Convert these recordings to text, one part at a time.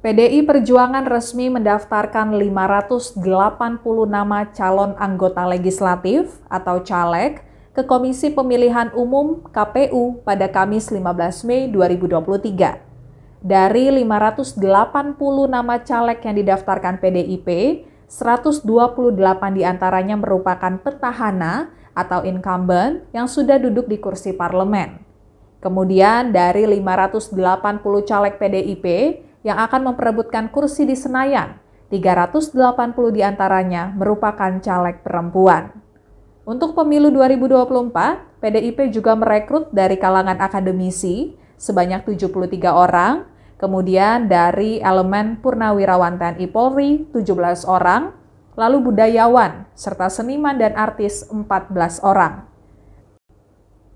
PDI Perjuangan resmi mendaftarkan 580 nama calon anggota legislatif atau caleg ke Komisi Pemilihan Umum KPU pada Kamis 15 Mei 2023. Dari 580 nama caleg yang didaftarkan PDIP, 128 diantaranya merupakan petahana atau incumbent yang sudah duduk di kursi parlemen. Kemudian dari 580 caleg PDIP, yang akan memperebutkan kursi di Senayan. 380 diantaranya merupakan caleg perempuan. Untuk pemilu 2024, PDIP juga merekrut dari kalangan akademisi sebanyak 73 orang, kemudian dari elemen Purnawirawan TNI Polri 17 orang, lalu budayawan serta seniman dan artis 14 orang.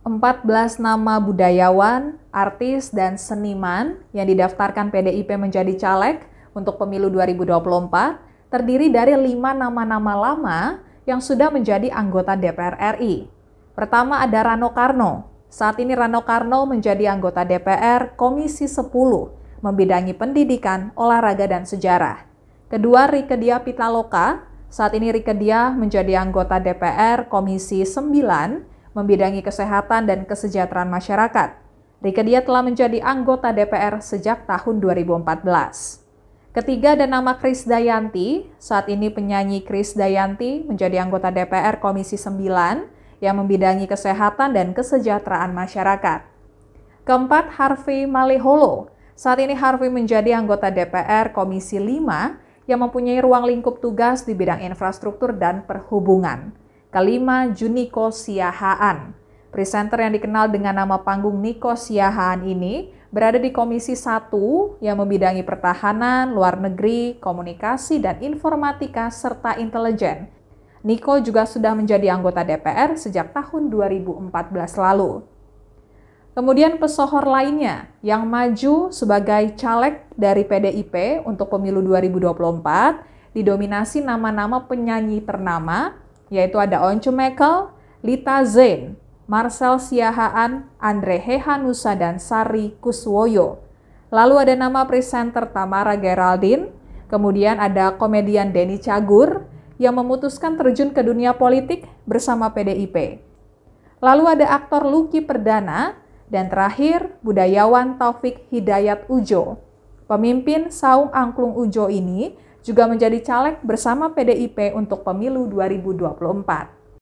14 nama budayawan, artis, dan seniman yang didaftarkan PDIP menjadi caleg untuk pemilu 2024 terdiri dari lima nama-nama lama yang sudah menjadi anggota DPR RI. Pertama ada Rano Karno. Saat ini Rano Karno menjadi anggota DPR Komisi 10, membidangi pendidikan, olahraga, dan sejarah. Kedua, Rikedia Pitaloka. Saat ini Rikedia menjadi anggota DPR Komisi 9, membidangi kesehatan dan kesejahteraan masyarakat. Rike Dia telah menjadi anggota DPR sejak tahun 2014. Ketiga dan nama Kris Dayanti. Saat ini penyanyi Kris Dayanti menjadi anggota DPR Komisi 9 yang membidangi kesehatan dan kesejahteraan masyarakat. Keempat, Harvey Maleholo. Saat ini Harvey menjadi anggota DPR Komisi 5 yang mempunyai ruang lingkup tugas di bidang infrastruktur dan perhubungan. Kelima, Juniko Siahaan. Presenter yang dikenal dengan nama panggung Niko Siahaan ini berada di Komisi 1 yang membidangi pertahanan, luar negeri, komunikasi, dan informatika serta intelijen. Niko juga sudah menjadi anggota DPR sejak tahun 2014 lalu. Kemudian pesohor lainnya yang maju sebagai caleg dari PDIP untuk pemilu 2024 didominasi nama-nama penyanyi ternama yaitu ada Once Mekel, Lita Zain, Marcel Siahaan, Andre Hehanusa, dan Sari Kuswoyo. Lalu ada nama presenter Tamara Geraldine, kemudian ada komedian Denny Cagur yang memutuskan terjun ke dunia politik bersama PDIP. Lalu ada aktor Lucky Perdana, dan terakhir budayawan Taufik Hidayat Ujo. Pemimpin Saung Angklung Ujo ini juga menjadi caleg bersama PDIP untuk pemilu 2024.